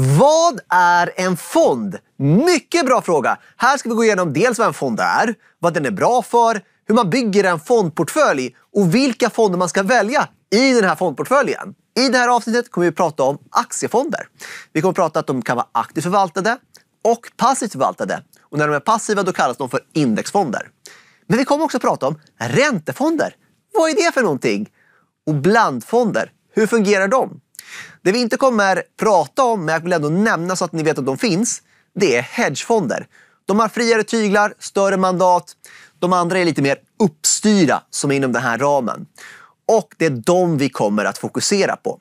Vad är en fond? Mycket bra fråga! Här ska vi gå igenom dels vad en fond är, vad den är bra för, hur man bygger en fondportfölj och vilka fonder man ska välja i den här fondportföljen. I det här avsnittet kommer vi prata om aktiefonder. Vi kommer att prata att de kan vara aktivt förvaltade och passivt förvaltade. Och när de är passiva då kallas de för indexfonder. Men vi kommer också prata om räntefonder. Vad är det för någonting? Och blandfonder. Hur fungerar de? Det vi inte kommer prata om, men jag vill ändå nämna så att ni vet att de finns, det är hedgefonder. De har friare tyglar, större mandat. De andra är lite mer uppstyrda som är inom den här ramen. Och det är de vi kommer att fokusera på.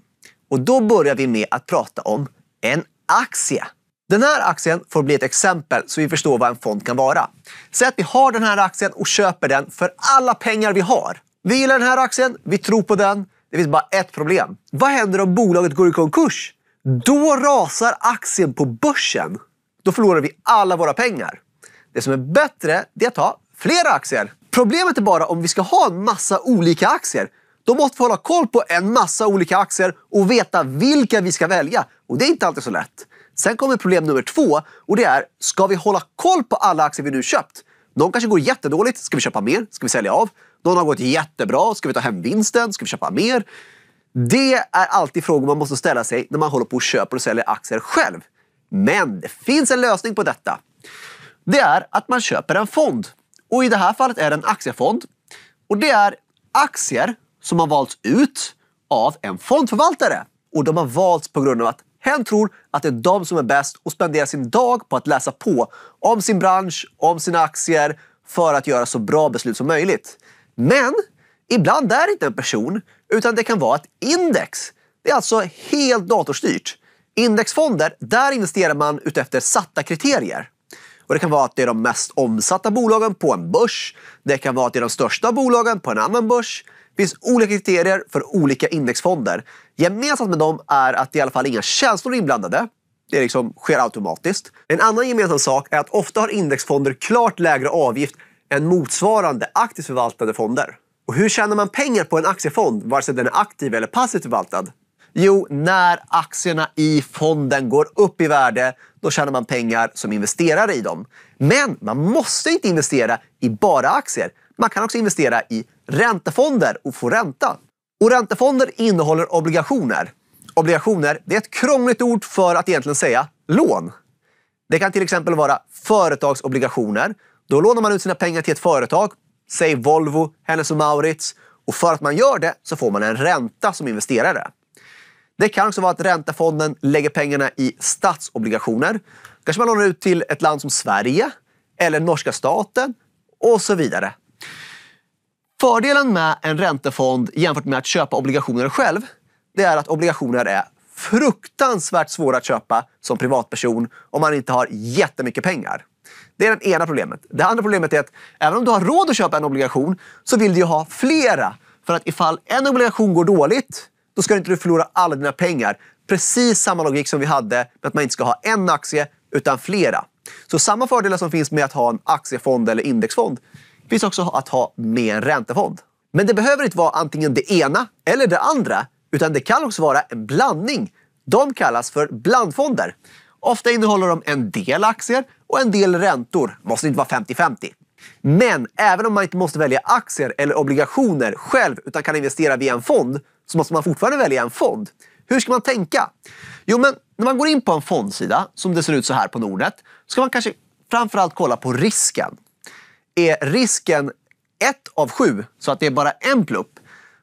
Och då börjar vi med att prata om en aktie. Den här aktien får bli ett exempel så vi förstår vad en fond kan vara. Säg att vi har den här aktien och köper den för alla pengar vi har. Vi gillar den här aktien, vi tror på den det finns bara ett problem. Vad händer om bolaget går i konkurs? Då rasar aktien på börsen. Då förlorar vi alla våra pengar. Det som är bättre är att ha flera aktier. Problemet är bara om vi ska ha en massa olika aktier. Då måste vi hålla koll på en massa olika aktier och veta vilka vi ska välja. Och det är inte alltid så lätt. Sen kommer problem nummer två och det är, ska vi hålla koll på alla aktier vi nu köpt? Någon kanske går jättedåligt. Ska vi köpa mer? Ska vi sälja av? Någon har gått jättebra. Ska vi ta hem vinsten? Ska vi köpa mer? Det är alltid frågor man måste ställa sig när man håller på och köper och säljer aktier själv. Men det finns en lösning på detta. Det är att man köper en fond. Och i det här fallet är det en aktiefond. Och det är aktier som har valts ut av en fondförvaltare. Och de har valts på grund av att Hen tror att det är de som är bäst och spenderar sin dag på att läsa på om sin bransch, om sina aktier för att göra så bra beslut som möjligt. Men ibland är det inte en person, utan det kan vara ett index. Det är alltså helt datorstyrt. Indexfonder, där investerar man utefter satta kriterier. Och Det kan vara att det är de mest omsatta bolagen på en börs. Det kan vara att det är de största bolagen på en annan börs. Det finns olika kriterier för olika indexfonder. Gemensamt med dem är att det i alla fall inga känslor inblandade. Det liksom sker automatiskt. En annan gemensam sak är att ofta har indexfonder klart lägre avgift än motsvarande aktivt förvaltade fonder. Och hur tjänar man pengar på en aktiefond, vare sig den är aktiv eller passivt förvaltad? Jo, när aktierna i fonden går upp i värde, då tjänar man pengar som investerare i dem. Men man måste inte investera i bara aktier. Man kan också investera i räntefonder och få ränta. Och räntefonder innehåller obligationer. Obligationer det är ett krångligt ord för att egentligen säga lån. Det kan till exempel vara företagsobligationer. Då lånar man ut sina pengar till ett företag, säg Volvo, Hennes och Maurits. Och för att man gör det så får man en ränta som investerare. Det kan också vara att räntefonden lägger pengarna i statsobligationer. Kanske man lånar ut till ett land som Sverige eller norska staten och så vidare. Fördelen med en räntefond jämfört med att köpa obligationer själv, det är att obligationer är fruktansvärt svåra att köpa som privatperson om man inte har jättemycket pengar. Det är det ena problemet. Det andra problemet är att även om du har råd att köpa en obligation så vill du ju ha flera. För att ifall en obligation går dåligt, då ska inte du förlora alla dina pengar. Precis samma logik som vi hade med att man inte ska ha en aktie utan flera. Så samma fördelar som finns med att ha en aktiefond eller indexfond finns också att ha med en räntefond. Men det behöver inte vara antingen det ena eller det andra, utan det kan också vara en blandning. De kallas för blandfonder. Ofta innehåller de en del aktier och en del räntor. Måste inte vara 50-50. Men även om man inte måste välja aktier eller obligationer själv utan kan investera via en fond, så måste man fortfarande välja en fond. Hur ska man tänka? Jo, men när man går in på en fondsida, som det ser ut så här på Nordnet, ska man kanske framförallt kolla på risken är risken ett av sju, så att det är bara en plupp,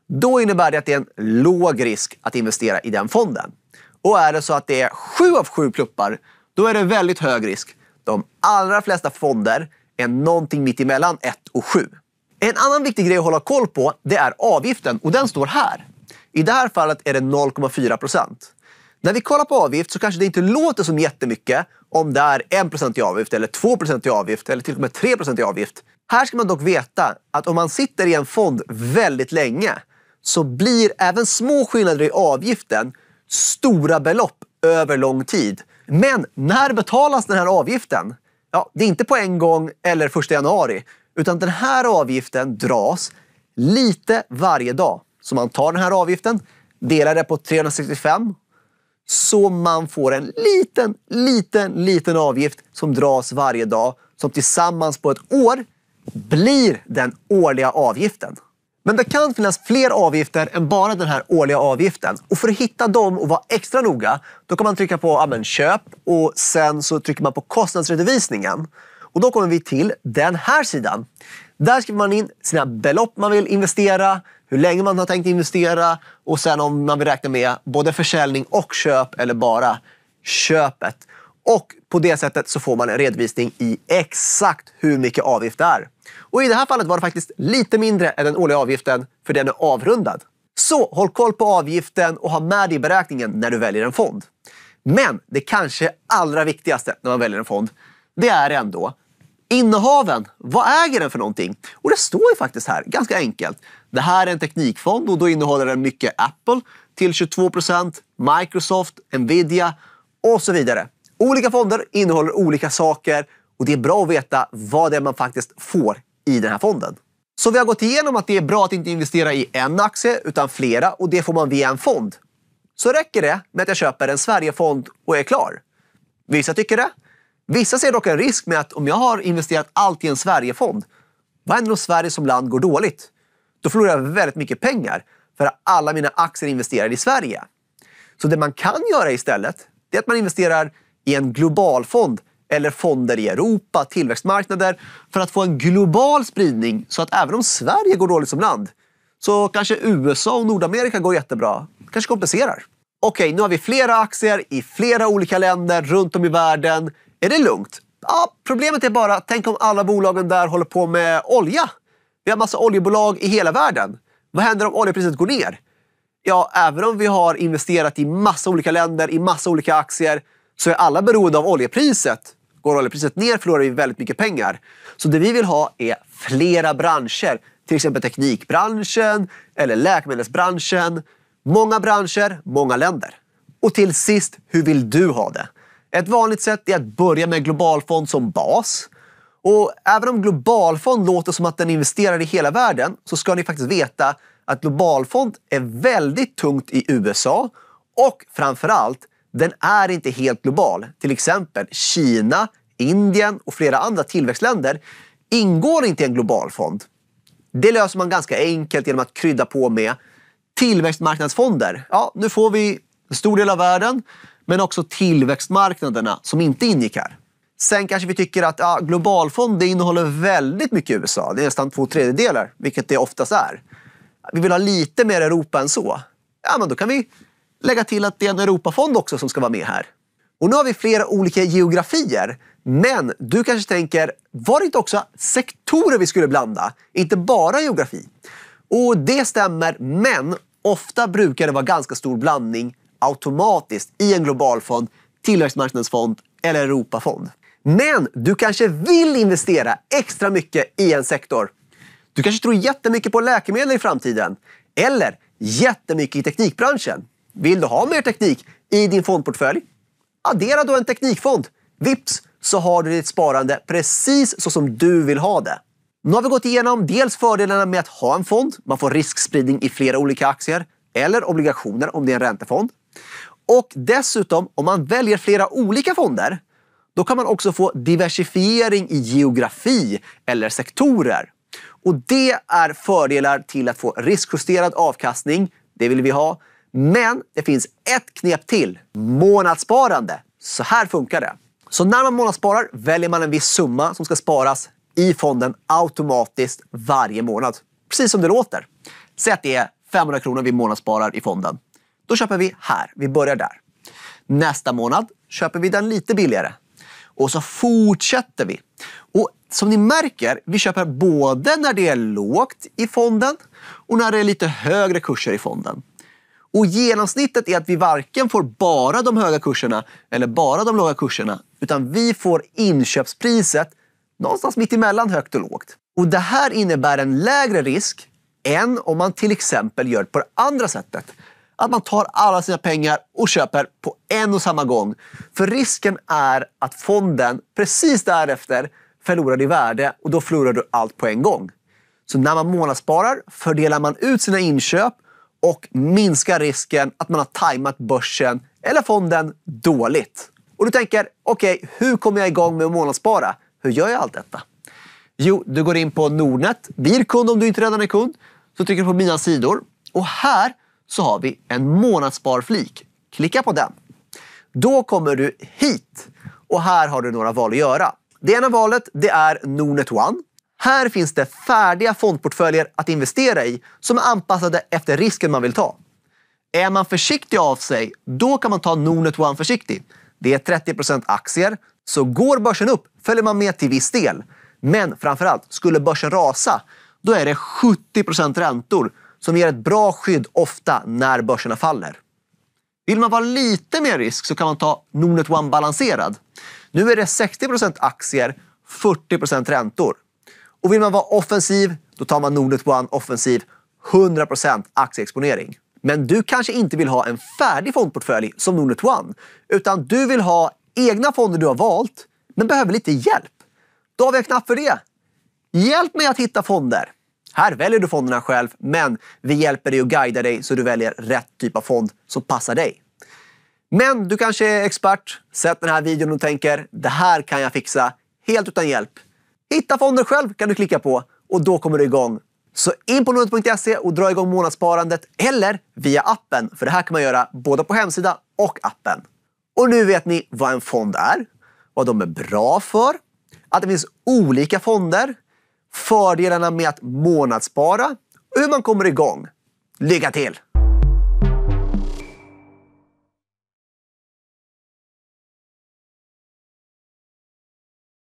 då innebär det att det är en låg risk att investera i den fonden. Och är det så att det är sju av sju pluppar, då är det väldigt hög risk. De allra flesta fonder är någonting mitt emellan 1 och 7. En annan viktig grej att hålla koll på, det är avgiften och den står här. I det här fallet är det 0,4 procent. När vi kollar på avgift så kanske det inte låter som jättemycket om det är 1 i avgift eller 2 i avgift eller till och med 3 i avgift. Här ska man dock veta att om man sitter i en fond väldigt länge så blir även små skillnader i avgiften stora belopp över lång tid. Men när betalas den här avgiften? Ja, det är inte på en gång eller 1 januari, utan den här avgiften dras lite varje dag. Så man tar den här avgiften, delar det på 365 så man får en liten, liten, liten avgift som dras varje dag som tillsammans på ett år blir den årliga avgiften. Men det kan finnas fler avgifter än bara den här årliga avgiften. Och för att hitta dem och vara extra noga, då kan man trycka på amen, köp och sen så trycker man på kostnadsredovisningen. Och då kommer vi till den här sidan. Där skriver man in sina belopp man vill investera, hur länge man har tänkt investera och sen om man vill räkna med både försäljning och köp eller bara köpet. Och på det sättet så får man en redovisning i exakt hur mycket avgift det är. Och i det här fallet var det faktiskt lite mindre än den årliga avgiften, för den är avrundad. Så håll koll på avgiften och ha med dig i beräkningen när du väljer en fond. Men det kanske allra viktigaste när man väljer en fond, det är ändå innehaven. Vad äger den för någonting? Och det står ju faktiskt här, ganska enkelt. Det här är en teknikfond och då innehåller den mycket Apple till 22 Microsoft, Nvidia och så vidare. Olika fonder innehåller olika saker och det är bra att veta vad det är man faktiskt får i den här fonden. Så vi har gått igenom att det är bra att inte investera i en aktie utan flera och det får man via en fond. Så räcker det med att jag köper en Sverigefond och är klar. Vissa tycker det. Vissa ser dock en risk med att om jag har investerat allt i en Sverigefond, vad händer om Sverige som land går dåligt? Då förlorar jag väldigt mycket pengar för att alla mina aktier investerade i Sverige. Så det man kan göra istället, det är att man investerar i en global fond eller fonder i Europa, tillväxtmarknader för att få en global spridning så att även om Sverige går dåligt som land så kanske USA och Nordamerika går jättebra. kanske kompenserar. Okej, okay, nu har vi flera aktier i flera olika länder runt om i världen. Är det lugnt? Ja, problemet är bara, tänk om alla bolagen där håller på med olja? Vi har massa oljebolag i hela världen. Vad händer om oljepriset går ner? Ja, även om vi har investerat i massa olika länder, i massa olika aktier, så är alla beroende av oljepriset. Går oljepriset ner förlorar vi väldigt mycket pengar. Så det vi vill ha är flera branscher. Till exempel teknikbranschen eller läkemedelsbranschen. Många branscher, många länder. Och till sist, hur vill du ha det? Ett vanligt sätt är att börja med globalfond som bas. Och även om globalfond låter som att den investerar i hela världen så ska ni faktiskt veta att globalfond är väldigt tungt i USA och framförallt den är inte helt global. Till exempel Kina, Indien och flera andra tillväxtländer ingår inte i en global fond. Det löser man ganska enkelt genom att krydda på med tillväxtmarknadsfonder. Ja, nu får vi en stor del av världen, men också tillväxtmarknaderna som inte ingick här. Sen kanske vi tycker att ja, globalfond innehåller väldigt mycket USA. Det är nästan två tredjedelar, vilket det oftast är. Vi vill ha lite mer Europa än så. Ja, men då kan vi lägga till att det är en Europafond också som ska vara med här. Och nu har vi flera olika geografier. Men du kanske tänker, var det inte också sektorer vi skulle blanda? Inte bara geografi? Och det stämmer, men ofta brukar det vara ganska stor blandning automatiskt i en globalfond, tillväxtmarknadsfond eller Europafond. Men du kanske vill investera extra mycket i en sektor. Du kanske tror jättemycket på läkemedel i framtiden. Eller jättemycket i teknikbranschen. Vill du ha mer teknik i din fondportfölj? Addera då en teknikfond. Vips så har du ditt sparande precis så som du vill ha det. Nu har vi gått igenom dels fördelarna med att ha en fond. Man får riskspridning i flera olika aktier eller obligationer om det är en räntefond. Och dessutom, om man väljer flera olika fonder, då kan man också få diversifiering i geografi eller sektorer. Och det är fördelar till att få riskjusterad avkastning. Det vill vi ha men det finns ett knep till. Månadssparande. Så här funkar det. Så när man månadssparar väljer man en viss summa som ska sparas i fonden automatiskt varje månad. Precis som det låter. Säg att det är 500 kronor vi månadssparar i fonden. Då köper vi här. Vi börjar där. Nästa månad köper vi den lite billigare. Och så fortsätter vi. Och som ni märker, vi köper både när det är lågt i fonden och när det är lite högre kurser i fonden. Och genomsnittet är att vi varken får bara de höga kurserna eller bara de låga kurserna, utan vi får inköpspriset någonstans mitt emellan högt och lågt. Och det här innebär en lägre risk än om man till exempel gör på det andra sättet. Att man tar alla sina pengar och köper på en och samma gång. För risken är att fonden precis därefter förlorar i värde och då förlorar du allt på en gång. Så när man månadssparar fördelar man ut sina inköp och minska risken att man har tajmat börsen eller fonden dåligt. Och du tänker, okej, okay, hur kommer jag igång med att månadsspara? Hur gör jag allt detta? Jo, du går in på Nordnet, blir kund om du inte redan är kund, så trycker du på mina sidor och här så har vi en månadssparflik. Klicka på den. Då kommer du hit och här har du några val att göra. Det ena valet det är Nordnet One här finns det färdiga fondportföljer att investera i som är anpassade efter risken man vill ta. Är man försiktig av sig, då kan man ta Nordnet One försiktig. Det är 30 aktier, så går börsen upp följer man med till viss del. Men framför allt skulle börsen rasa, då är det 70 räntor som ger ett bra skydd ofta när börserna faller. Vill man vara lite mer risk så kan man ta Nordnet One balanserad. Nu är det 60 aktier, 40 räntor. Och vill man vara offensiv, då tar man Nordnet One Offensiv 100% aktieexponering. Men du kanske inte vill ha en färdig fondportfölj som Nordnet One, utan du vill ha egna fonder du har valt, men behöver lite hjälp. Då har vi en knapp för det. Hjälp mig att hitta fonder. Här väljer du fonderna själv, men vi hjälper dig och guidar dig så du väljer rätt typ av fond som passar dig. Men du kanske är expert, sett den här videon och tänker det här kan jag fixa helt utan hjälp. Hitta fonder själv kan du klicka på och då kommer du igång. Så in på nordnet.se och dra igång månadssparandet eller via appen. För det här kan man göra både på hemsida och appen. Och nu vet ni vad en fond är, vad de är bra för, att det finns olika fonder, fördelarna med att månadsspara och hur man kommer igång. Lycka till!